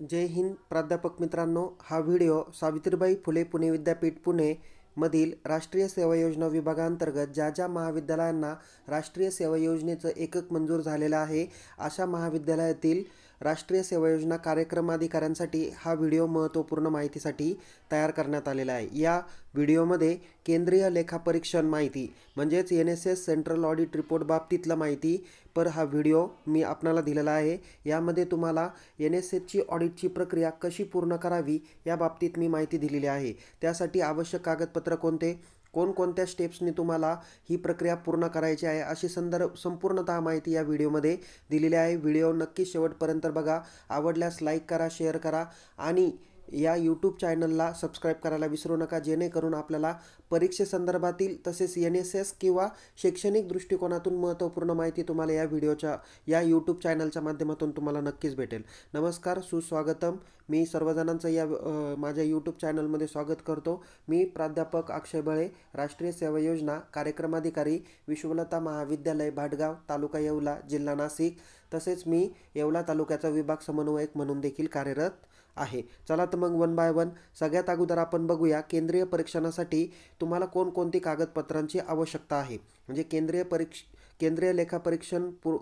जय हिंद प्राध्यापक मित्रांनो हा व्हिडिओ सावित्रीबाई फुले पुणे विद्यापीठ पुणे मधील राष्ट्रीय सेवा योजना विभागांतर्गत ज्या ज्या महाविद्यालयांना राष्ट्रीय सेवा योजनेचं एकक मंजूर झालेलं आहे अशा महाविद्यालयातील राष्ट्रीय सेवा योजना कार्यक्रमाधिकाऱ्यांसाठी हा व्हिडिओ महत्त्वपूर्ण माहितीसाठी तयार करण्यात आलेला आहे या व्हिडिओमध्ये केंद्रीय लेखापरीक्षण माहिती म्हणजेच N S S central audit report बाबतीतला माहिती पर हा व्हिडिओ मी आपणाला दिलेला आहे यामध्ये तुम्हाला एन एस एसची ऑडिटची प्रक्रिया कशी पूर्ण करावी या बाबतीत मी माहिती दिलेली आहे त्यासाठी आवश्यक कागदपत्र कोणते कोणकोणत्या स्टेप्सनी तुम्हाला ही प्रक्रिया पूर्ण करायची आहे अशी संदर्भ संपूर्णतः माहिती या व्हिडिओमध्ये दिलेली आहे व्हिडिओ नक्की शेवटपर्यंत बघा आवडल्यास लाईक करा शेअर करा आणि या यूट्यूब चॅनलला सबस्क्राईब करायला विसरू नका जेणेकरून आपल्याला परीक्षेसंदर्भातील तसेच एन एस एस किंवा शैक्षणिक दृष्टिकोनातून महत्त्वपूर्ण माहिती तुम्हाला या व्हिडिओच्या या यूट्यूब चॅनलच्या माध्यमातून तुम्हाला नक्कीच भेटेल नमस्कार सुस्वागतम मी सर्वजणांचं या माझ्या यूट्यूब चॅनलमध्ये स्वागत करतो मी प्राध्यापक अक्षय बळे राष्ट्रीय सेवा योजना कार्यक्रमाधिकारी विश्वलता महाविद्यालय भाटगाव तालुका येवला जिल्हा नाशिक तसेच मी येवला तालुक्याचा विभाग समन्वयक म्हणून देखील कार्यरत आहे चला तर मग वन बाय वन सगळ्यात अगोदर आपण बघूया केंद्रीय परीक्षणासाठी तुम्हाला कोणकोणती कागदपत्रांची आवश्यकता आहे म्हणजे केंद्रीय परीक्ष केंद्रीय लेखापरीक्षण पु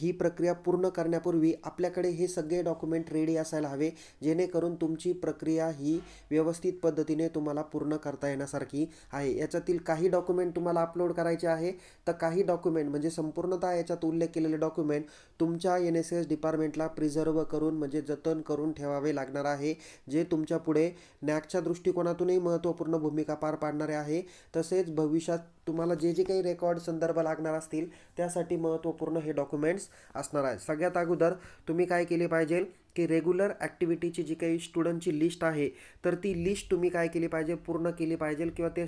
ही प्रक्रिया पूर्ण करण्यापूर्वी आपल्याकडे हे सगळे डॉक्युमेंट रेडी असायला हवे जेणेकरून तुमची प्रक्रिया ही व्यवस्थित पद्धतीने तुम्हाला पूर्ण करता येण्यासारखी आहे याच्यातील काही डॉक्युमेंट तुम्हाला अपलोड करायचे आहे तर काही डॉक्युमेंट म्हणजे संपूर्णतः याच्यात उल्लेख केलेले डॉक्युमेंट तुमच्या एन एस एस डिपार्टमेंटला प्रिझर्व करून म्हणजे जतन करून ठेवावे लागणार आहे जे तुमच्या पुढे नॅकच्या दृष्टिकोनातूनही महत्त्वपूर्ण भूमिका पार पाडणारे आहे तसेच भविष्यात तुम्हाला जे जे काही रेकॉर्ड संदर्भ लागणार असतील त्यासाठी महत्त्वपूर्ण हे डॉक्युमेंट्स असणार आहे सगळ्यात अगोदर तुम्ही काय केले पाहिजे की रेग्युलर ॲक्टिव्हिटीची जी काही स्टुडंटची लिस्ट आहे तर ती लिस्ट तुम्ही काय केली पाहिजे पूर्ण केली पाहिजे किंवा ते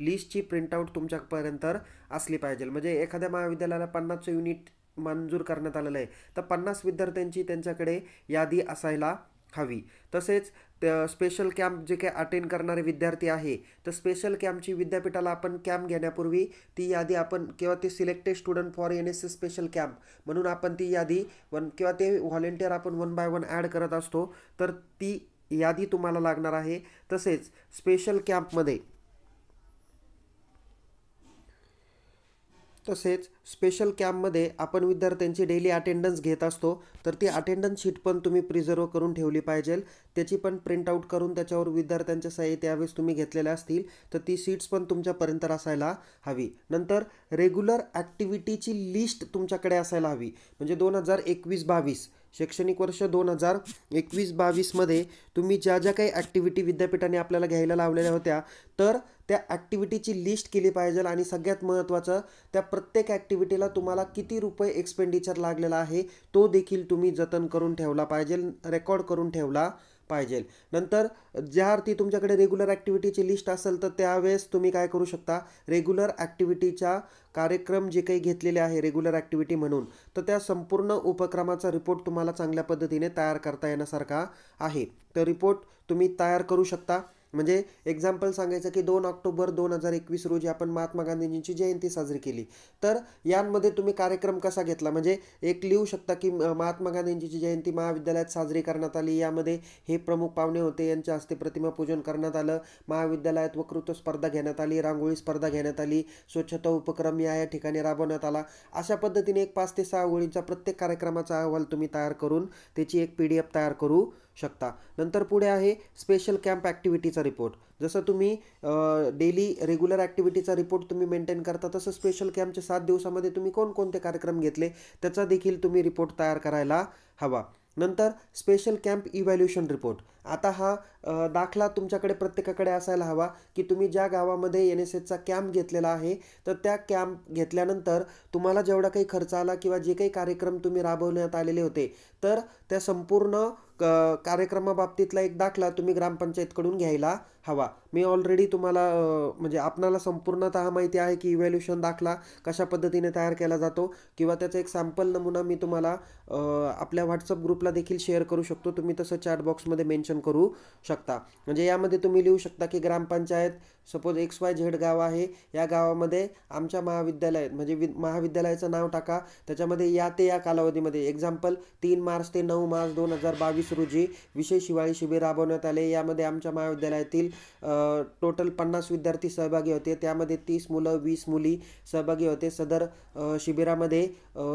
लिस्टची प्रिंटआउट तुमच्यापर्यंत असली पाहिजे म्हणजे एखाद्या महाविद्यालयाला पन्नासचं युनिट मंजूर करण्यात आलेलं आहे तर पन्नास विद्यार्थ्यांची त्यांच्याकडे यादी असायला हवी तसेच स्पेशल कॅम्प जे काय अटेंड करणारे विद्यार्थी आहे तर स्पेशल कॅम्पची विद्यापीठाला आपण कॅम्प घेण्यापूर्वी ती यादी आपण किंवा ते selected student for N S S special camp म्हणून आपण ती यादी वन किंवा ते व्हॉलेंटियर आपण वन बाय वन ॲड करत असतो तर ती यादी तुम्हाला लागणार आहे तसेच स्पेशल कॅम्पमध्ये तसेच स्पेशल कॅम्पमध्ये आपण विद्यार्थ्यांची डेली अटेंडन्स घेत असतो तर ती अटेंडन्स शीट पण तुम्ही प्रिझर्व करून ठेवली पाहिजे त्याची पण प्रिंट आऊट करून त्याच्यावर विद्यार्थ्यांच्या सही त्यावेळेस तुम्ही घेतलेल्या असतील तर ती सीट्स पण तुमच्यापर्यंत असायला हवी नंतर रेग्युलर ॲक्टिव्हिटीची लिस्ट तुमच्याकडे असायला हवी म्हणजे दोन हजार एकवीस बावीस शैक्षणिक वर्ष दोन हजार एकवीस बावीसमध्ये तुम्ही ज्या ज्या काही ॲक्टिव्हिटी विद्यापीठाने आपल्याला घ्यायला लावलेल्या होत्या तर त्या ॲक्टिव्हिटीची लिस्ट केली पाहिजे आणि सगळ्यात महत्त्वाचं त्या प्रत्येक ॲक्टिव्हिटीला तुम्हाला किती रुपये एक्सपेंडिचर लागलेला आहे तो देखील तुम्ही जतन करून ठेवला पाहिजे रेकॉर्ड करून ठेवला पाहिजेल नंतर ज्या अर्थी तुमच्याकडे रेग्युलर ॲक्टिव्हिटीची लिस्ट असेल तर त्यावेळेस तुम्ही काय करू शकता रेग्युलर ॲक्टिव्हिटीच्या कार्यक्रम जे काही घेतलेले आहे रेग्युलर ॲक्टिव्हिटी म्हणून तर त्या संपूर्ण उपक्रमाचा रिपोर्ट तुम्हाला चांगल्या पद्धतीने तयार करता येण्यासारखा आहे तर रिपोर्ट तुम्ही तयार करू शकता म्हणजे एक्झाम्पल सांगायचं की दोन ऑक्टोबर दोन हजार एकवीस रोजी आपण महात्मा गांधीजींची जयंती साजरी केली तर यांमध्ये तुम्ही कार्यक्रम कसा घेतला म्हणजे एक लिहू शकता की महात्मा गांधीजींची जयंती महाविद्यालयात साजरी करण्यात आली यामध्ये हे प्रमुख पाहुणे होते यांच्या हस्ते प्रतिमा पूजन करण्यात आलं महाविद्यालयात वक्तृत्व स्पर्धा घेण्यात आली रांगोळी स्पर्धा घेण्यात आली स्वच्छता उपक्रम या या ठिकाणी राबवण्यात आला अशा पद्धतीने एक पाच ते सहा ओळींचा प्रत्येक कार्यक्रमाचा अहवाल तुम्ही तयार करून त्याची एक पी डी एफ तयार करू शकता नंतर पुढे आहे स्पेशल कॅम्प ॲक्टिव्हिटीचा रिपोर्ट जसं तुम्ही डेली रेग्युलर ॲक्टिव्हिटीचा रिपोर्ट तुम्ही मेंटेन करता तसं स्पेशल कॅम्पच्या सात दिवसामध्ये तुम्ही कोणकोणते कार्यक्रम घेतले त्याचा देखील तुम्ही रिपोर्ट तयार करायला हवा नंतर स्पेशल कॅम्प इव्हॅल्युएशन रिपोर्ट आता हा दाखला तुमच्याकडे प्रत्येकाकडे असायला हवा की तुम्ही ज्या गावामध्ये एन एस एसचा कॅम्प घेतलेला आहे तर त्या कॅम्प घेतल्यानंतर तुम्हाला जेवढा काही खर्च आला किंवा जे काही कार्यक्रम तुम्ही राबवण्यात आलेले होते तर त्या संपूर्ण कार्यक्रमाबाबतीतला एक दाखला तुम्ही ग्रामपंचायतकडून घ्यायला हवा मी ऑलरेडी तुम्हाला म्हणजे आपणाला संपूर्णतः माहिती आहे की इव्हॅल्युशन दाखला कशा पद्धतीने तयार केला जातो किंवा त्याचा एक सॅम्पल नमुना मी तुम्हाला आपल्या व्हॉट्सअप ग्रुपला देखील शेअर करू शकतो तुम्ही तसं चॅट बॉक्समध्ये मेन्शन करू शकता म्हणजे यामध्ये तुम्ही लिहू शकता की ग्रामपंचायत सपोज एक्स वाय झेड गाव आहे या गावामध्ये आमच्या महाविद्यालयात म्हणजे वि महाविद्यालयाचं नाव टाका त्याच्यामध्ये या ते या कालावधीमध्ये एक्झाम्पल तीन मार्च ते नऊ मार्च दोन हजार बावीस रोजी विशेष हिवाळी शिबिर राबवण्यात आले यामध्ये आमच्या महाविद्यालयातील टोटल पन्नास विद्यार्थी सहभागी होते त्यामध्ये तीस मुलं वीस मुली सहभागी होते सदर शिबिरामध्ये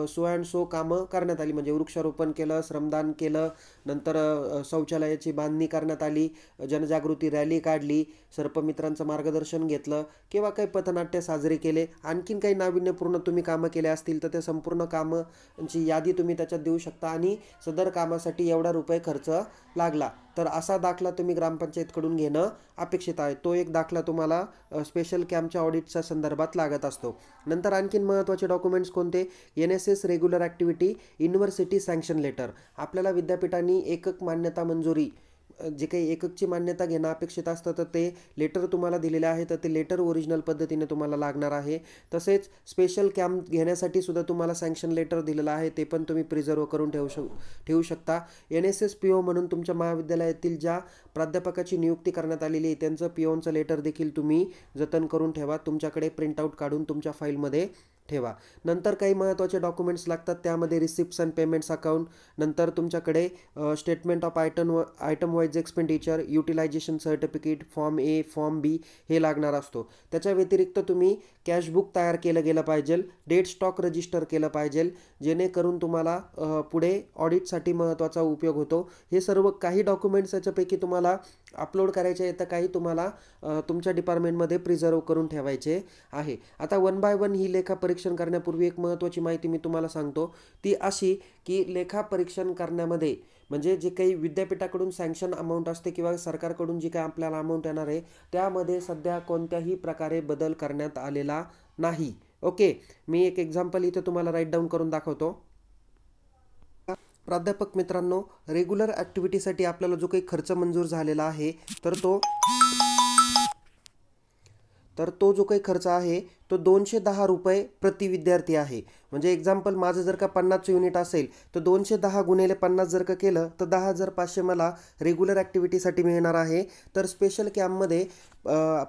सो एंड सो कामं करण्यात आली म्हणजे वृक्षारोपण केलं श्रमदान केलं नंतर शौचालयाची बांधणी करण्यात आली जनजागृती रॅली काढली सर्पमित्रांचं मार्गदर्शन घेतलं किंवा काही पथनाट्य साजरे केले आणखीन काही नाविन्यपूर्ण तुम्ही कामं केले असतील तर त्या संपूर्ण कामांची यादी तुम्ही त्याच्यात देऊ शकता आणि सदर कामासाठी एवढा रुपये खर्च लागला तर असा दाखला तुम्ही ग्रामपंचायतकडून घेणं अपेक्षित आहे तो एक दाखला तुम्हाला स्पेशल कॅम्पच्या ऑडिटच्या संदर्भात लागत असतो नंतर आणखीन महत्त्वाचे डॉक्युमेंट्स कोणते N S S regular activity university sanction letter आपल्याला विद्यापीठांनी एकक मान्यता मंजुरी जे काही एककची मान्यता घेणं अपेक्षित असतं तर ते लेटर तुम्हाला दिलेलं आहे तर ते लेटर ओरिजिनल पद्धतीने तुम्हाला लागणार आहे तसेच स्पेशल कॅम्प घेण्यासाठी सुद्धा तुम्हाला सँक्शन लेटर दिलेलं आहे ते पण तुम्ही प्रिझर्व करून ठेवू शक ठेवू शकता N S S P O म्हणून तुमच्या महाविद्यालयातील ज्या प्राध्यापकाची नियुक्ती करण्यात आलेली आहे त्यांचं पी ओनचं लेटर देखील तुम्ही जतन करून ठेवा तुमच्याकडे प्रिंटआउट काढून तुमच्या फाईलमध्ये ठेवा नंतर काही महत्त्वाचे डॉक्युमेंट्स लागतात त्यामध्ये रिसिप्ट्स अँड पेमेंट्स अकाउंट नंतर तुमच्याकडे स्टेटमेंट ऑफ आयटम व item wise expenditure utilisation certificate form A form B हे लागणार असतो त्याच्या व्यतिरिक्त तुम्ही कॅशबुक तयार केलं गेलं पाहिजे डेट स्टॉक रजिस्टर केलं पाहिजे जेणेकरून तुम्हाला पुढे ऑडिटसाठी महत्त्वाचा उपयोग होतो हे सर्व काही डॉक्युमेंट्स याच्यापैकी तुम्हाला अपलोड करायचे आहे तर काही तुम्हाला तुमच्या डिपार्टमेंटमध्ये प्रिझर्व करून ठेवायचे आहे आता वन बाय वन ही लेखा परीक्षण करण्यापूर्वी एक महत्त्वाची माहिती मी तुम्हाला सांगतो ती अशी की लेखा परीक्षण करण्यामध्ये म्हणजे जे काही विद्यापीठाकडून सँक्शन अमाऊंट असते किंवा सरकारकडून जी काही आपल्याला अमाऊंट येणार आहे त्यामध्ये सध्या कोणत्याही प्रकारे बदल करण्यात आलेला नाही ओके मी एक एक्झाम्पल इथे तुम्हाला राईट डाऊन करून दाखवतो प्राध्यापक मित्रांनो रेग्युलर ॲक्टिव्हिटीसाठी आपल्याला जो काही खर्च मंजूर झालेला आहे तर तो तर तो जो काही खर्च आहे तो दोनशे दहा रुपये प्रति विद्यार्थी आहे म्हणजे एक्झाम्पल माझं जर का पन्नासचं युनिट असेल तर दोनशे दहा गुणेले पन्नास जर का केलं तर दहा हजार पाचशे मला रेग्युलर ॲक्टिव्हिटीसाठी मिळणार आहे तर स्पेशल कॅम्पमध्ये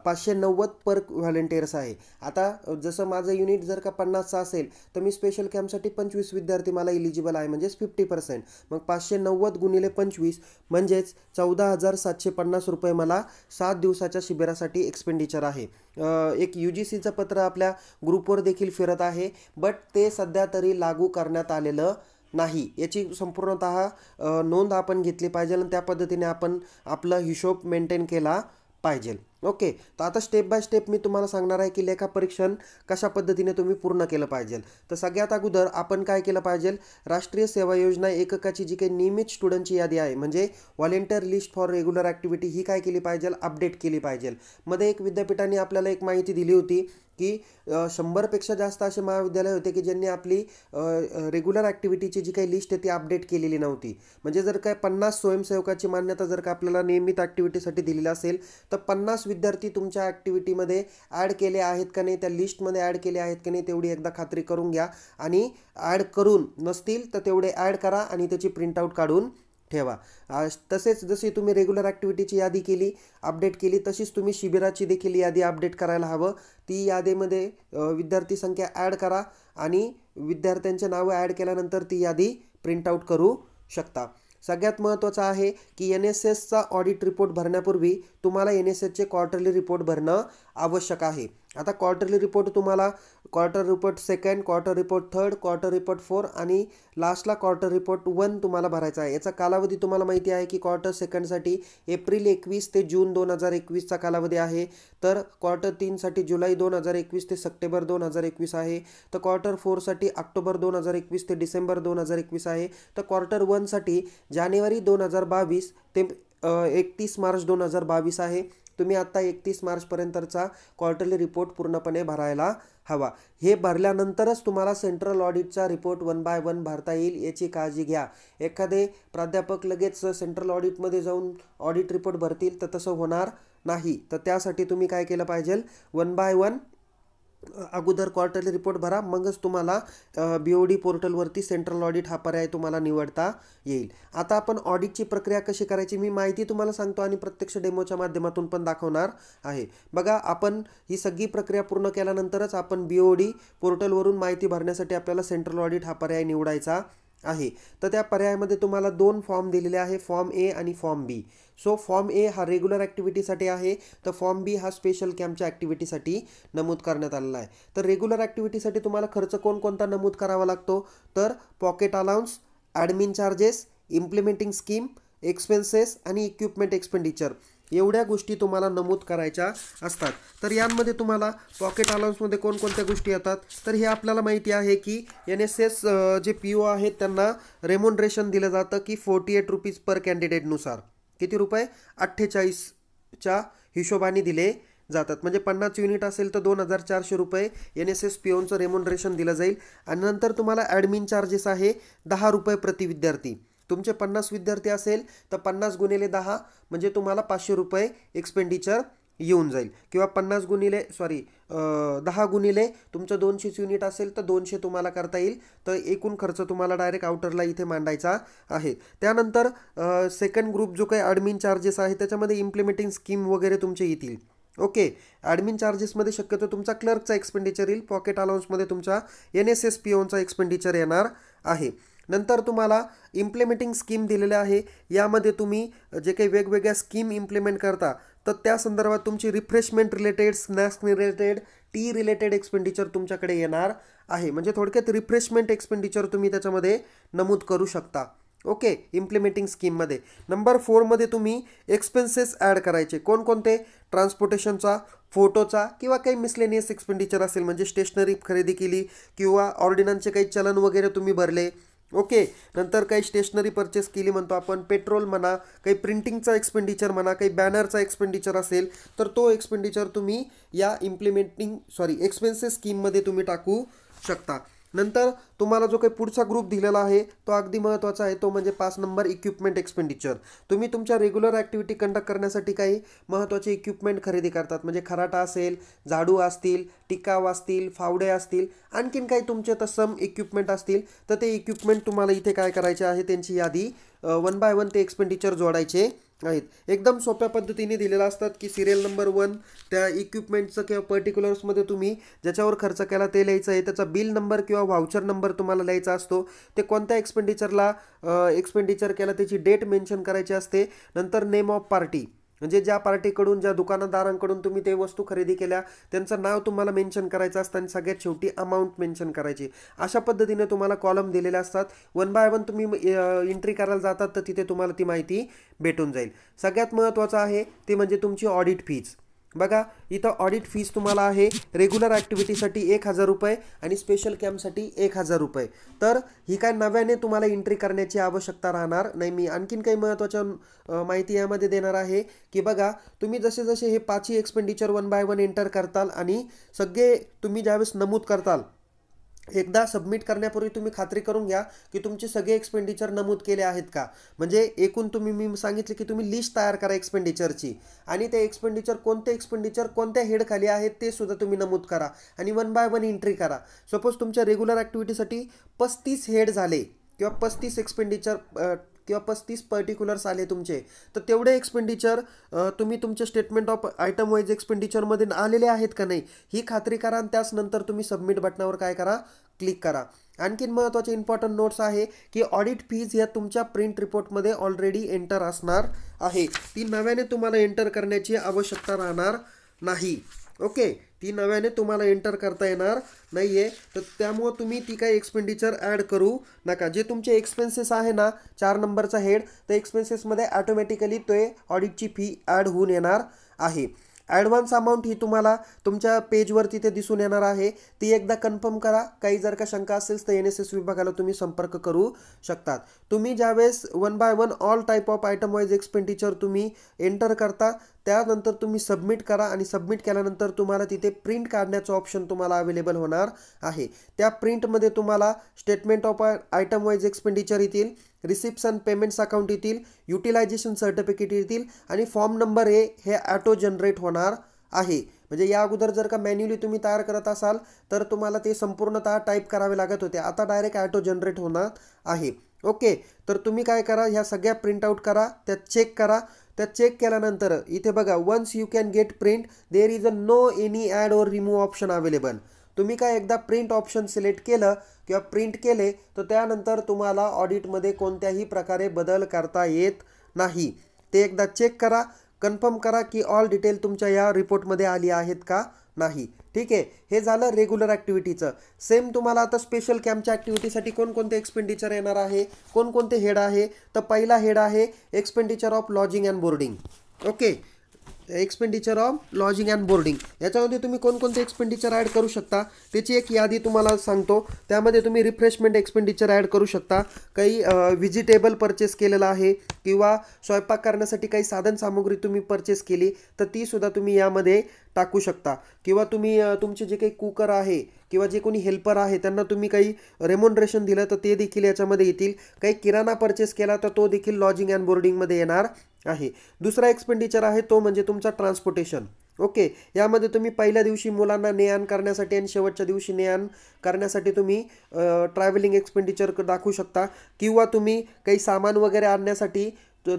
पाचशे नव्वद पर व्हॉलेंटियर्स आहे आता जसं माझं युनिट जर का पन्नासचं असेल तर मी स्पेशल कॅम्पसाठी पंचवीस विद्यार्थी मला इलिजिबल आहे म्हणजेच फिफ्टी पर्सेंट मग पाचशे नव्वद गुणिले पंचवीस म्हणजेच चौदा हजार सातशे पन्नास रुपये मला सात दिवसाच्या शिबिरासाठी एक्सपेंडिचर आहे एक यू जी सीचं पत्र आपल्या ग्रुपवर देखील फिरत आहे बट ते सध्या तरी लागू करण्यात आलेलं नाही याची संपूर्णत नोंद आपण घेतली पाहिजे आणि त्या पद्धतीने आपण आपला हिशोब मेंटेन केला पाहिजे ओके तर आता स्टेप बाय स्टेप मी तुम्हाला सांगणार आहे की लेखापरीक्षण कशा पद्धतीने तुम्ही पूर्ण केलं पाहिजे तर सगळ्यात अगोदर आपण काय केलं पाहिजे राष्ट्रीय सेवा योजना एककाची जी काही नियमित स्टुडंटची यादी आहे म्हणजे volunteer list for regular activity ही काय केली पाहिजे अपडेट केली पाहिजे मध्ये एक विद्यापीठाने आपल्याला एक माहिती दिली होती की शंभरपेक्षा जास्त असे महाविद्यालय होते की ज्यांनी आपली रेग्युलर ॲक्टिव्हिटीची जी काही लिस्ट आहे ती अपडेट केलेली नव्हती म्हणजे जर काय पन्नास स्वयंसेवकाची मान्यता जर का आपल्याला नियमित ॲक्टिव्हिटीसाठी दिलेली असेल तर पन्नास विद्यार्थी तुमच्या ॲक्टिव्हिटीमध्ये ॲड केले आहेत का नाही त्या लिस्टमध्ये ॲड केले आहेत का नाही तेवढी एकदा खात्री करून घ्या आणि ॲड करून नसतील तर तेवढे ॲड करा आणि त्याची प्रिंटआउट काढून ठेवा तसेच जशी तुम्ही रेग्युलर ॲक्टिव्हिटीची यादी केली अपडेट केली तशीच तुम्ही शिबिराची देखील यादी अपडेट करायला हवं ती यादीमध्ये विद्यार्थी संख्या ॲड करा आणि विद्यार्थ्यांचे नावं ॲड केल्यानंतर ती यादी प्रिंटआउट करू शकता सगळ्यात महत्त्वाचं आहे की एन एस एसचा ऑडिट रिपोर्ट भरण्यापूर्वी तुम्हाला एन एस एसचे क्वार्टरली रिपोर्ट भरणं आवश्यक आहे आता क्वार्टरली रिपोर्ट तुम्हाला quarter report second quarter report third quarter report four आणि लास्टला क्वार्टर रिपोर्ट वन तुम्हाला भरायचा आहे याचा कालावधी तुम्हाला माहिती आहे की क्वार्टर सेकंडसाठी एप्रिल एकवीस ते जून दोन हजार एकवीसचा कालावधी आहे तर क्वार्टर तीनसाठी जुलै दोन हजार एकवीस ते सप्टेंबर दोन हजार एकवीस आहे तर क्वार्टर फोरसाठी ऑक्टोबर दोन हजार एकवीस ते डिसेंबर दोन हजार एकवीस आहे तर क्वार्टर वनसाठी जानेवारी दोन हजार बावीस ते एकतीस मार्च दोन हजार बावीस आहे तुम्ही आत्ता एकतीस मार्चपर्यंतचा क्वार्टरली रिपोर्ट पूर्णपणे भरायला हवा हे भरल्यानंतरच तुम्हाला सेंट्रल ऑडिटचा रिपोर्ट वन बाय वन भरता येईल याची काळजी घ्या एखादे प्राध्यापक लगेच सेंट्रल ऑडिटमध्ये जाऊन ऑडिट रिपोर्ट भरतील तर तसं होणार नाही तर त्यासाठी तुम्ही काय केलं पाहिजे वन बाय वन अगोदर क्वार्टरली रिपोर्ट भरा मगच तुम्हाला बी ओ डी पोर्टलवरती सेंट्रल ऑडिट हा पर्याय तुम्हाला निवडता येईल आता आपण ऑडिटची प्रक्रिया कशी करायची मी माहिती तुम्हाला सांगतो आणि प्रत्यक्ष डेमोच्या माध्यमातून पण दाखवणार आहे बघा आपण ही सगळी प्रक्रिया पूर्ण केल्यानंतरच आपण बी ओ डी पोर्टलवरून माहिती भरण्यासाठी आपल्याला सेंट्रल ऑडिट हा पर्याय निवडायचा आहे तर त्या पर्यायामध्ये तुम्हाला दोन फॉर्म दिलेले आहे फॉर्म ए आणि form B so form A हा रेग्युलर ॲक्टिव्हिटीसाठी आहे तर फॉर्म बी हा स्पेशल कॅम्पच्या ॲक्टिव्हिटीसाठी नमूद करण्यात आलेला आहे तर रेग्युलर ॲक्टिव्हिटीसाठी तुम्हाला खर्च कोणकोणता नमूद करावा लागतो तर pocket allowance admin charges implementing scheme expenses आणि इक्विपमेंट एक्सपेंडिचर एवढ्या गोष्टी तुम्हाला नमूद करायच्या असतात तर यांमध्ये तुम्हाला पॉकेट अलाउन्समध्ये कोणकोणत्या गोष्टी येतात तर हे आपल्याला माहिती आहे की एन एस एस जे पी ओ आहेत त्यांना रेमोनरेशन दिलं जातं की फोर्टी एट रुपीज पर कॅन्डिडेटनुसार किती रुपये अठ्ठेचाळीसच्या हिशोबाने दिले जातात म्हणजे पन्नास युनिट असेल तर दोन हजार चारशे रुपये एन एस एस पिओनचं रेमोनरेशन दिलं जाईल आणि नंतर तुम्हाला ॲडमिन चार्जेस आहे दहा रुपये प्रति विद्यार्थी तुमचे पन्नास विद्यार्थी असेल तर पन्नास गुणिले दहा म्हणजे तुम्हाला पाचशे रुपये एक्सपेंडिचर येऊन जाईल किंवा पन्नास गुणिले सॉरी दहा गुणिले तुमचं दोनशेच युनिट असेल तर दोनशे तुम्हाला करता येईल तर एकूण खर्च तुम्हाला डायरेक्ट आउटरला इथे मांडायचा आहे त्यानंतर सेकंड ग्रुप जो काही ॲडमिन चार्जेस आहे त्याच्यामध्ये इम्प्लिमेंटिंग स्कीम वगैरे तुमचे येतील ओके ॲडमिन चार्जेसमध्ये शक्यतो तुमचा क्लर्कचा एक्सपेंडिचर येईल पॉकेट अलाउन्समध्ये तुमचा एन एस एस पी ओनचा एक्सपेंडिचर येणार आहे नंतर तुम्हाला इम्प्लिमेंटिंग स्कीम दिलेल्या आहे यामध्ये तुम्ही जे काही वेगवेगळ्या स्कीम इम्प्लिमेंट करता तर त्या संदर्भात तुमची refreshment related snacks related tea related expenditure तुमच्याकडे येणार आहे म्हणजे थोडक्यात रिफ्रेशमेंट एक्सपेंडिचर तुम्ही त्याच्यामध्ये नमूद करू शकता ओके इम्प्लिमेंटिंग स्कीममध्ये नंबर फोरमध्ये तुम्ही एक्सपेन्सेस ॲड करायचे कोणकोणते ट्रान्सपोर्टेशनचा फोटोचा किंवा काही मिसलेनियस एक्सपेंडिचर असेल म्हणजे स्टेशनरी खरेदी केली किंवा ऑर्डिनन्सचे काही चलन वगैरे तुम्ही भरले ओके नंतर काही स्टेशनरी परचेस केली म्हणतो आपण पेट्रोल म्हणा काही प्रिंटिंगचा एक्सपेंडिचर म्हणा काही बॅनरचा एक्सपेंडिचर असेल तर तो एक्सपेंडिचर तुम्ही या इम्प्लिमेंटिंग सॉरी एक्सपेन्सेस स्कीममध्ये तुम्ही टाकू शकता नंतर तुम्हाला जो काही पुढचा ग्रुप दिलेला आहे तो अगदी महत्त्वाचा आहे तो म्हणजे पाच नंबर इक्विपमेंट एक्सपेंडिचर तुम्ही तुमच्या रेग्युलर ॲक्टिव्हिटी कंडक्ट करण्यासाठी काही महत्त्वाचे इक्विपमेंट खरेदी करतात म्हणजे खराटा असेल झाडू असतील टिकाव असतील फावडे असतील आणखीन काही तुमचे तर सम इक्विपमेंट असतील तर ते इक्विपमेंट तुम्हाला इथे काय करायचे आहे त्यांची यादी वन बाय वन ते एक्सपेंडिचर जोडायचे आहेत एकदम सोप्या पद्धतीने दिलेला असतात की सिरियल नंबर वन त्या इक्विपमेंटचं किंवा पर्टिक्युलर्समध्ये तुम्ही ज्याच्यावर खर्च केला ते लिहायचं आहे त्याचा बिल नंबर किंवा व्हाउचर नंबर तुम्हाला लिहायचा असतो ते कोणत्या एक्सपेंडिचरला एक्सपेंडिचर केला त्याची डेट मेन्शन करायची असते नंतर नेम ऑफ पार्टी म्हणजे ज्या पार्टीकडून ज्या दुकानदारांकडून तुम्ही ते वस्तू खरेदी केल्या त्यांचं नाव तुम्हाला मेन्शन करायचं असतं आणि सगळ्यात शेवटी अमाऊंट मेन्शन करायची अशा पद्धतीने तुम्हाला कॉलम दिलेले असतात वन बाय वन तुम्ही एंट्री करायला जातात तर तिथे तुम्हाला ती माहिती भेटून जाईल सगळ्यात महत्त्वाचं आहे ते म्हणजे तुमची ऑडिट फीज बघा इथं ऑडिट फीस तुम्हाला आहे रेग्युलर ॲक्टिव्हिटीसाठी एक हजार रुपये आणि स्पेशल कॅम्पसाठी एक हजार रुपये तर ही काय नव्याने तुम्हाला एंट्री करण्याची आवश्यकता राहणार नाही मी आणखीन काही महत्त्वाच्या माहिती यामध्ये देणार आहे की बघा तुम्ही जसे जसे हे पाचही expenditure one by one enter करताल आणि सगळे तुम्ही ज्यावेळेस नमूद करताल एकदा सबमिट करण्यापूर्वी तुम्ही खात्री करून घ्या की तुमचे सगळे एक्सपेंडिचर नमूद केले आहेत का म्हणजे एकूण तुम्ही मी सांगितले की तुम्ही लिस्ट तयार करा एक्सपेंडिचरची आणि ते एक्सपेंडिचर कोणते एक्सपेंडिचर कोणत्या हेडखाली आहेत ते सुद्धा तुम्ही नमूद करा आणि वन बाय वन एंट्री करा सपोज तुमच्या रेग्युलर ॲक्टिव्हिटीसाठी पस्तीस हेड झाले किंवा पस्तीस एक्सपेंडिचर किंवा पस्तीस पर्टिक्युलर्स आले तुमचे तर तेवढे एक्सपेंडिचर तुम्ही तुमचे स्टेटमेंट ऑफ आयटम वाईज एक्सपेंडिचरमध्ये आलेले आहेत का नाही ही खात्री करा आणि नंतर तुम्ही सबमिट बटनावर काय करा क्लिक करा आणखीन महत्त्वाचे इम्पॉर्टंट नोट्स आहे की ऑडिट फीज ह्या तुमच्या प्रिंट रिपोर्टमध्ये ऑलरेडी एंटर असणार आहे ती नव्याने तुम्हाला एंटर करण्याची आवश्यकता राहणार नाही ओके ती नव्याने तुम्हाला एंटर करता येणार नाही आहे तर त्यामुळं तुम्ही ती काही एक्सपेंडिचर ॲड करू नका जे तुमचे एक्सपेन्सेस आहे ना चार नंबरचा हेड तर एक्सपेन्सेसमध्ये ॲटोमॅटिकली ते ऑडिटची फी ॲड होऊन येणार आहे ॲडव्हान्स अमाऊंट ही तुम्हाला तुमच्या पेजवर तिथे दिसून येणार आहे ती एकदा कन्फर्म करा काही जर का शंका असेल तर एन एस एस विभागाला तुम्ही संपर्क करू शकतात तुम्ही ज्यावेळेस one by one all type of item wise expenditure तुम्ही एंटर करता त्यानंतर तुम्ही सबमिट करा आणि सबमिट केल्यानंतर तुम्हाला तिथे प्रिंट काढण्याचं ऑप्शन तुम्हाला अवेलेबल होणार आहे त्या प्रिंटमध्ये तुम्हाला statement of item wise expenditure येतील रिसिप्शन पेमेंट्स अकाउंट येतील युटिलायझेशन सर्टिफिकेट येतील आणि फॉर्म नंबर ए हे ॲटो जनरेट होणार आहे म्हणजे या अगोदर जर का मॅन्युअली तुम्ही तयार करत असाल तर तुम्हाला ते संपूर्णतः टाईप करावे लागत होते आता डायरेक्ट ॲटो जनरेट होणार आहे ओके तर तुम्ही काय करा ह्या सगळ्या प्रिंट आऊट करा त्यात चेक करा त्या चेक केल्यानंतर इथे बघा once you can get print there is a no any add or remove option available तुम्ही काय एकदा प्रिंट ऑप्शन सिलेक्ट केलं किंवा प्रिंट केले तर त्यानंतर तुम्हाला ऑडिटमध्ये कोणत्याही प्रकारे बदल करता येत नाही ते एकदा चेक करा कन्फर्म करा की ऑल डिटेल तुमच्या या रिपोर्टमध्ये आली आहेत का नाही ठीक आहे हे झालं रेग्युलर ॲक्टिव्हिटीचं सेम तुम्हाला आता स्पेशल कॅम्पच्या ॲक्टिव्हिटीसाठी कोणकोणते एक्सपेंडिचर येणार आहे कोणकोणते हेड आहे तर पहिला हेड आहे expenditure of lodging and boarding okay expenditure of lodging and boarding याच्यामध्ये तुम्ही कोणकोणते एक्सपेंडिचर ॲड करू शकता त्याची एक यादी तुम्हाला सांगतो त्यामध्ये तुम्ही रिफ्रेशमेंट एक्सपेंडिचर ॲड करू शकता काही व्हिजिटेबल परचेस केलेलं आहे किंवा स्वयंपाक करण्यासाठी काही साधनसामुग्री तुम्ही परचेस केली तर तीसुद्धा तुम्ही यामध्ये टाकू शकता किंवा तुम्ही तुमचे जे काही कुकर आहे किंवा जे कोणी हेल्पर आहे त्यांना तुम्ही काही रेमोनरेशन दिलं तर ते देखील याच्यामध्ये येतील काही किराणा परचेस केला तर तो देखील लॉजिंग अँड बोर्डिंगमध्ये येणार आहे दुसरा एक्सपेंडिचर आहे तो म्हणजे तुमचा ट्रान्सपोर्टेशन ओके यामध्ये तुम्ही पहिल्या दिवशी मुलांना ने आण करण्यासाठी आणि शेवटच्या दिवशी ने करण्यासाठी तुम्ही ट्रॅव्हलिंग एक्सपेंडिचर दाखवू शकता किंवा तुम्ही काही सामान वगैरे आणण्यासाठी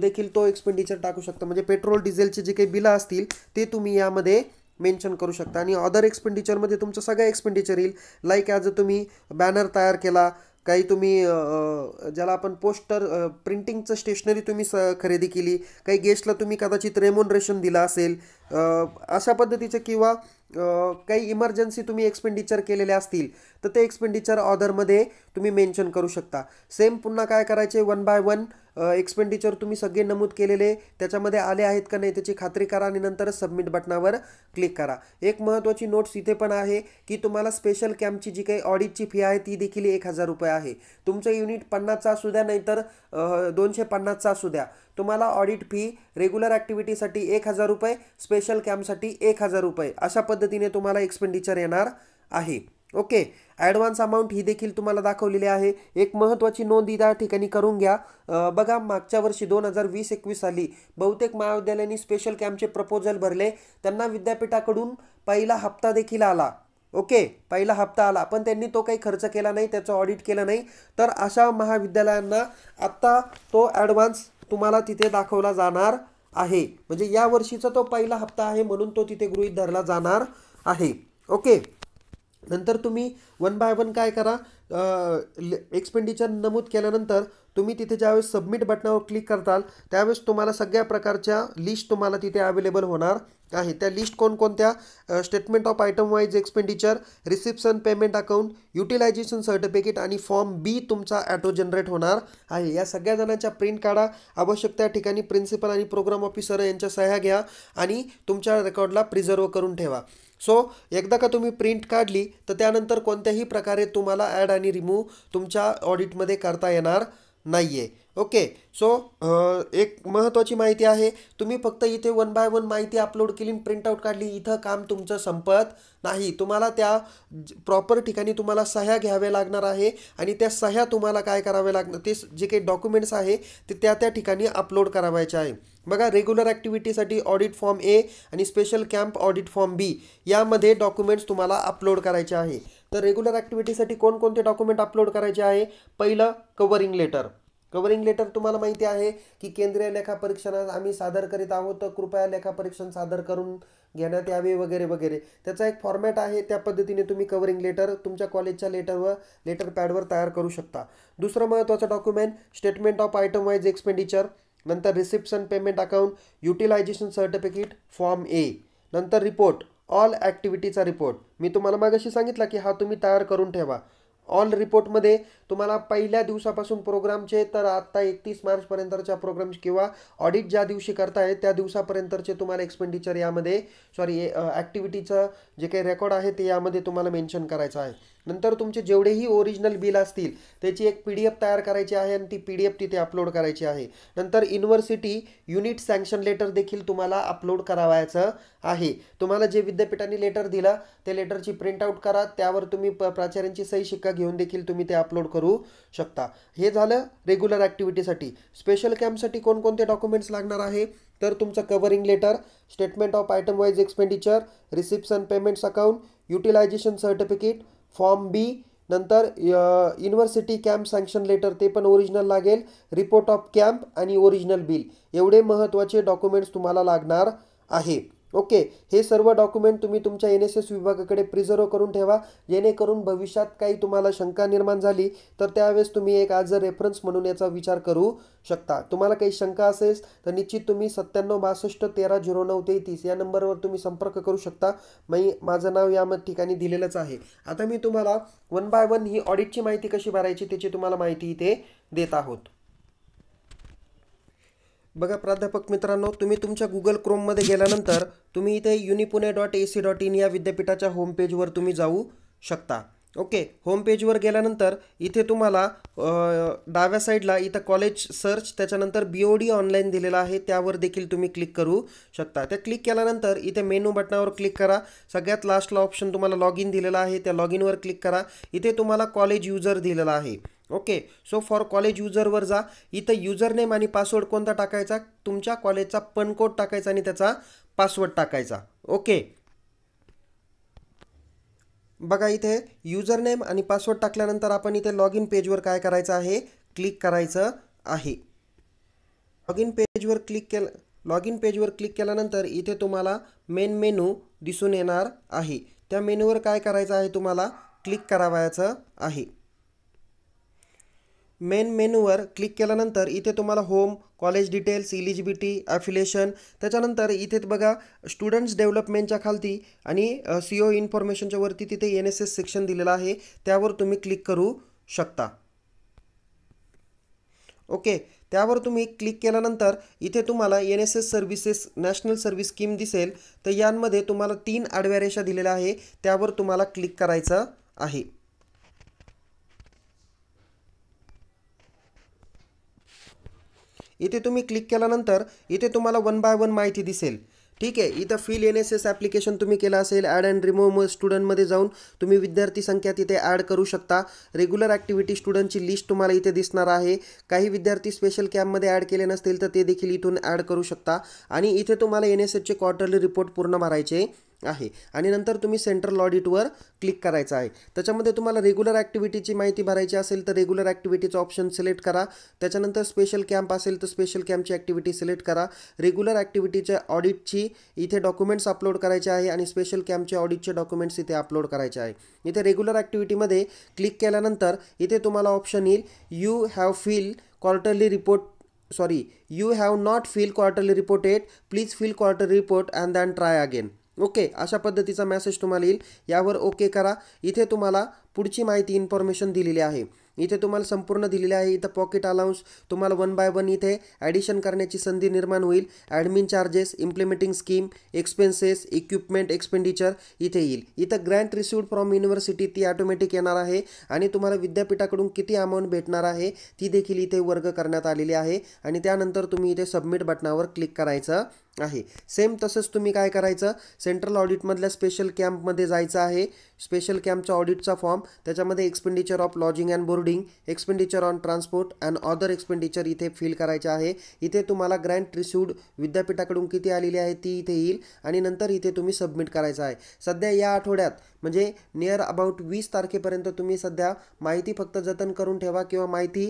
देखील तो एक्सपेंडिचर टाकू शकता म्हणजे पेट्रोल डिझेलचे जे काही बिलं असतील ते तुम्ही यामध्ये मेन्शन करू शकता आणि अदर एक्सपेंडिचरमध्ये तुमचं सगळं एक्सपेंडिचर येईल लाईक ॲज अ तुम्ही बॅनर तयार केला काही तुम्ही ज्याला आपण पोस्टर प्रिंटिंगचं स्टेशनरी तुम्ही स खरेदी केली काही गेस्टला तुम्ही कदाचित रेमोनरेशन दिला असेल अशा पद्धतीचं किंवा काही इमर्जन्सी तुम्ही एक्सपेंडिचर केलेले असतील तर ते एक्सपेंडिचर ऑर्डरमध्ये तुम्ही मेन्शन करू शकता सेम पुन्हा काय करायचे वन बाय वन एक्सपेंडिचर तुम्ही सगळे नमूद केलेले त्याच्यामध्ये आले आहेत का नाही त्याची खात्री करा आणि नंतरच सबमिट बटनावर क्लिक करा एक महत्त्वाची नोट्स इथे पण आहे की तुम्हाला स्पेशल कॅम्पची जी काही ऑडिटची फी आहे ती देखील एक हजार रुपये आहे तुमचं युनिट पन्नासचा असू द्या नाहीतर दोनशे पन्नासचा असू द्या तुम्हाला ऑडिट फी रेग्युलर ॲक्टिव्हिटीसाठी एक हजार रुपये स्पेशल कॅम्पसाठी एक हजार रुपये अशा पद्धतीने तुम्हाला एक्सपेंडिचर येणार आहे ओके ॲडव्हान्स अमाऊंट ही देखील तुम्हाला दाखवलेली आहे एक महत्त्वाची नोंद त्या ठिकाणी करून घ्या बघा मागच्या वर्षी दोन हजार वीस एकवीस साली बहुतेक महाविद्यालयांनी स्पेशल कॅम्पचे प्रपोजल भरले त्यांना विद्यापीठाकडून पहिला हप्ता देखील आला ओके पहिला हप्ता आला पण त्यांनी तो काही खर्च केला नाही त्याचं ऑडिट केलं नाही तर अशा महाविद्यालयांना आत्ता तो ॲडव्हान्स तुम्हाला तिथे दाखवला जाणार आहे म्हणजे या वर्षीचा तो पहिला हप्ता आहे म्हणून तो तिथे गृहित धरला जाणार आहे ओके नंतर तुम्ही वन बाय वन काय करा एक्सपेंडिचर नमूद केल्यानंतर तुम्ही तिथे ज्यावेळेस सबमिट बटनावर क्लिक करताल त्यावेळेस तुम्हाला सगळ्या प्रकारच्या लिस्ट तुम्हाला तिथे अवेलेबल होणार आहे त्या लिस्ट कोणकोणत्या statement of item wise expenditure reception payment account utilisation certificate आणि फॉर्म बी तुमचा ॲटो जनरेट होणार आहे या सगळ्या जणांच्या प्रिंट काढा आवश्यक त्या ठिकाणी प्रिन्सिपल आणि प्रोग्राम ऑफिसर यांच्या सह्या घ्या आणि तुमच्या रेकॉर्डला प्रिझर्व करून ठेवा सो एकदा का तुम्ही प्रिंट काढली तर त्यानंतर कोणत्याही प्रकारे तुम्हाला ॲड आणि रिमूव्ह तुमच्या ऑडिटमध्ये करता येणार नाही आहे ओके सो एक महत्त्वाची माहिती आहे तुम्ही फक्त इथे वन बाय वन माहिती अपलोड केली प्रिंटआउट काढली इथं काम तुमचं संपत नाही तुम्हाला त्या प्रॉपर ठिकाणी तुम्हाला सह्या घ्याव्या लागणार आहे आणि त्या सह्या तुम्हाला काय कराव्या लागणार ते जे काही डॉक्युमेंट्स आहे ते त्या त्या ठिकाणी अपलोड करावायचे आहे बघा रेग्युलर ॲक्टिव्हिटीसाठी ऑडिट फॉर्म ए आणि special camp audit form B यामध्ये डॉक्युमेंट्स तुम्हाला अपलोड करायचे आहे तर रेग्युलर ॲक्टिव्हिटीसाठी कोणकोणते डॉक्युमेंट अपलोड करायचे आहे पहिलं कवरिंग लेटर कवरिंग लेटर तुम्हाला माहिती आहे की केंद्रीय लेखा परीक्षण आम्ही सादर करीत आहोत कृपया लेखापरीक्षण सादर करून घेण्यात यावे वगैरे वगैरे त्याचा एक फॉर्मॅट आहे त्या पद्धतीने तुम्ही कवरिंग लेटर तुमच्या कॉलेजच्या लेटरवर लेटर पॅडवर तयार करू शकता दुसरं महत्त्वाचं document statement of item wise expenditure नंतर reception payment account utilisation certificate form A नंतर रिपोर्ट ऑल ॲक्टिव्हिटीचा रिपोर्ट मी तुम्हाला मागाशी सांगितला की हा तुम्ही तयार करून ठेवा ऑल रिपोर्टमध्ये तुम्हाला पहिल्या दिवसापासून प्रोग्रामचे तर आत्ता एकतीस मार्चपर्यंतच्या प्रोग्राम किंवा ऑडिट ज्या दिवशी करताय त्या दिवसापर्यंतचे तुम्हाला एक्सपेंडिचर यामध्ये सॉरी ॲक्टिव्हिटीचं जे काही रेकॉर्ड आहे ते यामध्ये तुम्हाला मेन्शन करायचं आहे नंतर तुमचे जेवढेही ओरिजिनल बिल असतील त्याची एक पी डी एफ तयार करायची आहे आणि ती पी डी एफ तिथे अपलोड करायची आहे नंतर युनिव्हर्सिटी युनिट सँक्शन लेटर देखील तुम्हाला अपलोड करावायचं आहे तुम्हाला जे विद्यापीठाने लेटर दिला ते लेटरची प्रिंट आउट करा त्यावर तुम्ही प प्राचार्यांची सही शिक्का घेऊन देखील तुम्ही ते अपलोड करू शकता हे झालं रेग्युलर ॲक्टिव्हिटीसाठी स्पेशल कॅम्पसाठी कोणकोणते डॉक्युमेंट्स लागणार आहे तर तुमचं covering letter statement of item wise expenditure reception payments account utilisation certificate form B नंतर युनिव्हर्सिटी कॅम्प सँक्शन लेटर ते पण ओरिजिनल लागेल रिपोर्ट ऑफ कॅम्प आणि ओरिजिनल बिल एवढे महत्त्वाचे डॉक्युमेंट्स तुम्हाला लागणार आहे ओके हे सर्व डॉक्युमेंट तुम्ही तुमच्या एन एस एस विभागाकडे प्रिझर्व करून ठेवा जेणेकरून भविष्यात काही तुम्हाला शंका निर्माण झाली तर त्यावेळेस तुम्ही एक आज रेफरन्स म्हणून याचा विचार करू शकता तुम्हाला काही शंका असेल तर निश्चित तुम्ही सत्त्याण्णव बासष्ट तेरा झिरो नऊ तेहतीस या नंबरवर तुम्ही संपर्क करू शकता मी माझं नाव या ठिकाणी दिलेलंच आहे आता मी तुम्हाला वन बाय वन ही ऑडिटची माहिती कशी भरायची त्याची तुम्हाला माहिती इथे देत आहोत बघा प्राध्यापक मित्रांनो तुम्ही तुमच्या गुगल क्रोममध्ये गेल्यानंतर तुम्ही इथे unipune dot A C dot in या विद्यापीठाच्या होम पेजवर तुम्ही जाऊ शकता ओके होम पेजवर गेल्यानंतर इथे तुम्हाला डाव्या साईडला इथं कॉलेज सर्च त्याच्यानंतर बी ओ डी ऑनलाईन दिलेला आहे त्यावर देखील तुम्ही क्लिक करू शकता त्या क्लिक केल्यानंतर इथे मेनू बटनावर क्लिक करा सगळ्यात लास्टला ऑप्शन तुम्हाला लॉग इन दिलेला आहे त्या लॉग इनवर क्लिक करा इथे तुम्हाला कॉलेज युजर दिलेला आहे ओके सो फॉर कॉलेज युजरवर जा इथं युजरनेम आणि पासवर्ड कोणता टाकायचा तुमच्या कॉलेजचा कोड टाकायचा आणि त्याचा पासवर्ड टाकायचा ओके बघा इथे युजरनेम आणि पासवर्ड टाकल्यानंतर आपण इथे लॉग इन पेजवर काय करायचं आहे क्लिक करायचं आहे लॉग इन पेजवर क्लिक केलं लॉग इन पेजवर क्लिक केल्यानंतर इथे तुम्हाला मेन मेनू दिसून येणार आहे त्या मेनूवर काय करायचं आहे तुम्हाला क्लिक करावायचं आहे मेन मेनूवर क्लिक केल्यानंतर इथे तुम्हाला home college details eligibility affiliation त्याच्यानंतर इथे बघा स्टुडंट्स डेव्हलपमेंटच्या खालती आणि सी ओ इन्फॉर्मेशनच्या वरती तिथे एन एस एस सेक्शन दिलेलं आहे त्यावर तुम्ही क्लिक करू शकता ओके त्यावर तुम्ही क्लिक केल्यानंतर इथे तुम्हाला N S S services national service scheme दिसेल तर यांमध्ये तुम्हाला तीन आडव्या रेषा दिलेल्या आहे त्यावर तुम्हाला क्लिक करायचं आहे इथे तुम्ही क्लिक केल्यानंतर इथे तुम्हाला वन बाय वन माहिती दिसेल ठीक आहे इथं fill N S S application तुम्ही केलं असेल ॲड अँड रिमूव्ह स्टुडंटमध्ये जाऊन तुम्ही विद्यार्थी संख्या तिथे ॲड करू शकता रेग्युलर ॲक्टिव्हिटी स्टुडंटची लिस्ट तुम्हाला इथे दिसणार आहे काही विद्यार्थी स्पेशल कॅम्पमध्ये ॲड केले नसतील तर ते देखील इथून ॲड करू शकता आणि इथे तुम्हाला एन एस एसचे क्वार्टरली रिपोर्ट पूर्ण भरायचे आहे आणि नंतर तुम्ही सेंट्रल ऑडिटवर क्लिक करायचं आहे त्याच्यामध्ये तुम्हाला रेग्युलर ॲक्टिव्हिटीची माहिती भरायची असेल तर रेग्युलर ॲक्टिव्हिटीचं ऑप्शन सिलेक्ट करा त्याच्यानंतर स्पेशल कॅम्प असेल तर स्पेशल कॅम्पची ॲक्टिव्हिटी सिलेक्ट करा रेग्युलर ॲक्टिव्हिटीच्या ऑडिटची इथे डॉक्युमेंट्स अपलोड करायचे आहे आणि स्पेशल कॅम्पच्या ऑडिटचे डॉक्युमेंट्स इथे अपलोड करायचे आहे इथे रेग्युलर ॲक्टिव्हिटीमध्ये क्लिक केल्यानंतर इथे तुम्हाला ऑप्शन येईल you have fill quarterly report sorry you have not fill quarterly reported please fill quarterly report and then try again okay अशा पद्धतीचा मेसेज तुम्हाला येईल यावर ओके करा इथे तुम्हाला पुढची माहिती इन्फॉर्मेशन दिलेली आहे इथे तुम्हाला संपूर्ण दिलेले आहे इथं पॉकेट अलाउन्स तुम्हाला वन बाय वन इथे ॲडिशन करण्याची संधी निर्माण होईल admin charges implementing scheme expenses equipment expenditure इथे येईल इथं ग्रँट रिसिव्ड फ्रॉम युनिव्हर्सिटी ती ॲटोमॅटिक येणार आहे आणि तुम्हाला विद्यापीठाकडून किती अमाऊंट भेटणार आहे ती देखील इथे वर्ग करण्यात आलेली आहे आणि त्यानंतर तुम्ही इथे सबमिट बटनावर क्लिक करायचं आहे सेम तसंच तुम्ही काय करायचं सेंट्रल ऑडिटमधल्या स्पेशल कॅम्पमध्ये जायचं आहे स्पेशल कॅम्पचा ऑडिटचा फॉर्म त्याच्यामध्ये expenditure of lodging and board including expenditure on transport and other expenditure इथे फिल करायचे आहे इथे तुम्हाला ग्रँड ट्रिस्यूड विद्यापीठाकडून किती आलेली आहे ती इथे येईल आणि नंतर इथे तुम्ही सबमिट करायचं आहे सध्या या आठवड्यात म्हणजे नियर अबाउट वीस तारखेपर्यंत तुम्ही सध्या माहिती फक्त जतन करून ठेवा किंवा माहिती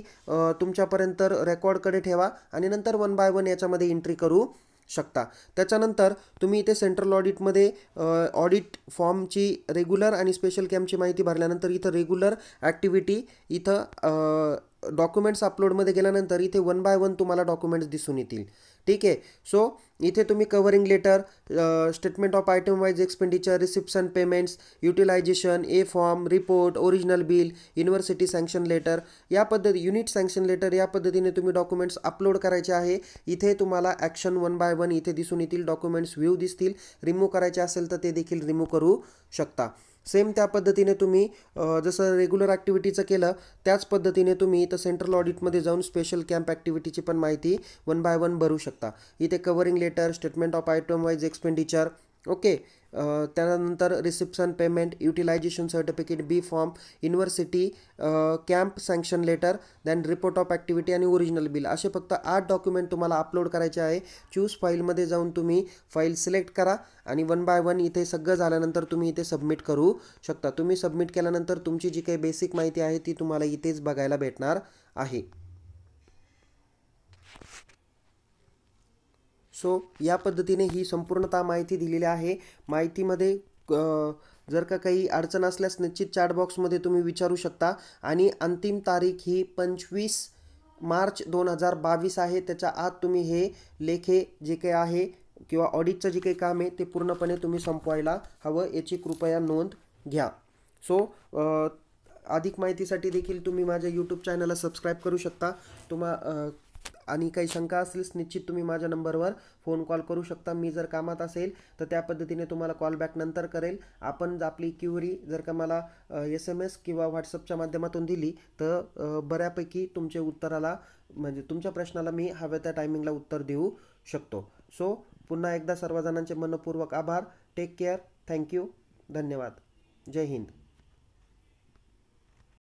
तुमच्यापर्यंत रेकॉर्डकडे ठेवा आणि नंतर वन बाय वन याच्यामध्ये एंट्री करू शकता त्याच्यानंतर तुम्ही इथे सेंट्रल ऑडिटमध्ये ऑडिट फॉर्मची रेग्युलर आणि स्पेशल कॅम्पची माहिती भरल्यानंतर इथं रेग्युलर ॲक्टिव्हिटी इथं डॉक्युमेंट्स अपलोडमध्ये गेल्यानंतर इथे वन बाय वन तुम्हाला डॉक्युमेंट्स दिसून येतील ठीक आहे सो इथे तुम्ही covering letter statement of item wise expenditure reception payments utilisation A form report original bill university sanction letter या पद्धती युनिट सँक्शन लेटर या पद्धतीने तुम्ही डॉक्युमेंट्स अपलोड करायचे आहे इथे तुम्हाला ॲक्शन वन बाय वन इथे दिसून येतील डॉक्युमेंट्स व्ह्यू दिसतील रिमूव्ह करायचे असेल तर ते देखील रिमूव्ह करू शकता सेम त्या पद्धतीने तुम्ही जसं रेग्युलर ॲक्टिव्हिटीचं केलं त्याच पद्धतीने तुम्ही इथं सेंट्रल ऑडिटमध्ये जाऊन स्पेशल कॅम्प ॲक्टिव्हिटीची पण माहिती वन बाय वन भरू शकता इथे covering letter statement of item wise expenditure okay uh, त्यानंतर reception payment utilisation certificate B form university camp sanction letter then report of activity आणि ओरिजिनल बिल असे फक्त आठ डॉक्युमेंट तुम्हाला अपलोड करायचे आहे चूज फाईलमध्ये जाऊन तुम्ही फाईल सिलेक्ट करा आणि वन बाय वन इथे सगळं झाल्यानंतर तुम्ही इथे सबमिट करू शकता तुम्ही सबमिट केल्यानंतर तुमची जी काही बेसिक माहिती आहे ती तुम्हाला इथेच बघायला भेटणार आहे सो या पद्धतीने ही संपूर्णतः माहिती दिलेली आहे माहितीमध्ये जर का काही अडचण असल्यास निश्चित चॅट बॉक्समध्ये तुम्ही विचारू शकता आणि अंतिम तारीख ही पंचवीस मार्च दोन हजार बावीस आहे त्याच्या आत तुम्ही हे लेखे जे काही आहे किंवा ऑडिटचं जे काही काम आहे ते पूर्णपणे तुम्ही संपवायला हवं याची कृपया नोंद घ्या सो अधिक माहितीसाठी देखील तुम्ही माझ्या यूट्यूब चॅनलला सबस्क्राईब करू शकता तुम्हा आणि काही शंका असेलच निश्चित तुम्ही माझ्या नंबरवर फोन कॉल करू शकता मी जर कामात असेल तर त्या पद्धतीने तुम्हाला कॉलबॅक नंतर करेल आपण आपली क्युरी जर का मला एस एम एस किंवा व्हॉट्सअपच्या माध्यमातून दिली तर बऱ्यापैकी तुमचे उत्तराला म्हणजे तुमच्या प्रश्नाला मी हव्या त्या टायमिंगला उत्तर देऊ शकतो सो पुन्हा एकदा सर्वजणांचे मनपूर्वक आभार टेक केअर थँक्यू धन्यवाद जय हिंद